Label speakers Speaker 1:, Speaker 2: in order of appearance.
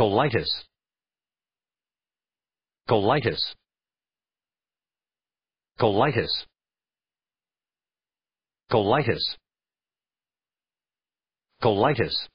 Speaker 1: colitis, colitis, colitis, colitis, colitis.